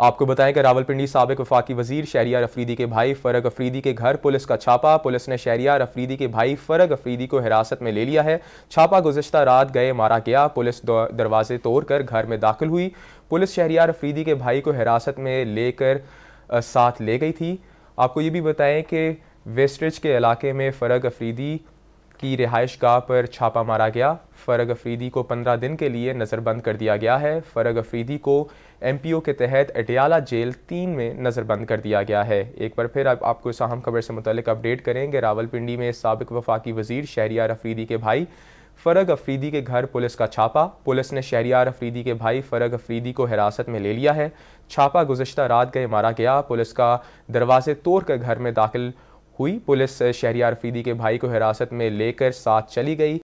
आपको बताएं कि रावलपिंडी सबक वफाकी वजीर शहरियार अफरीदी के भाई फ़रग अफरीदी के घर पुलिस का छापा पुलिस ने शहरियार अफरीदी के भाई फ़रग अफरीदी को हिरासत में ले लिया है छापा गुजशत रात गए मारा गया पुलिस दरवाजे तोड़कर घर में दाखिल हुई पुलिस शहरियार अफरीदी के भाई को हिरासत में लेकर साथ ले गई थी आपको ये भी बताएं कि वेस्टरिज के इलाके में फ़रग अफरीदी की रिहाइश गाह पर छापा मारा गया फ़रग अफरीदी को पंद्रह दिन के लिए नज़रबंद कर दिया गया है फ़रग अफरीदी को एम पी ओ के तहत अटियाला जेल तीन में नज़रबंद कर दिया गया है एक बार फिर अब आप, आपको इस अहम खबर से मुतल अपडेट करेंगे रावलपिंडी में सबक वफाकी वजीर शहरियार अफरीदी के भाई फ़रग अफरीदी के घर पुलिस का छापा पुलिस ने शहरियार अफरीदी के भाई फ़रग अफरीदी को हिरासत में ले लिया है छापा गुजशत रात गए मारा गया पुलिस का दरवाजे तोड़ कर घर में दाखिल हुई पुलिस शहरियार फीदी के भाई को हिरासत में लेकर साथ चली गई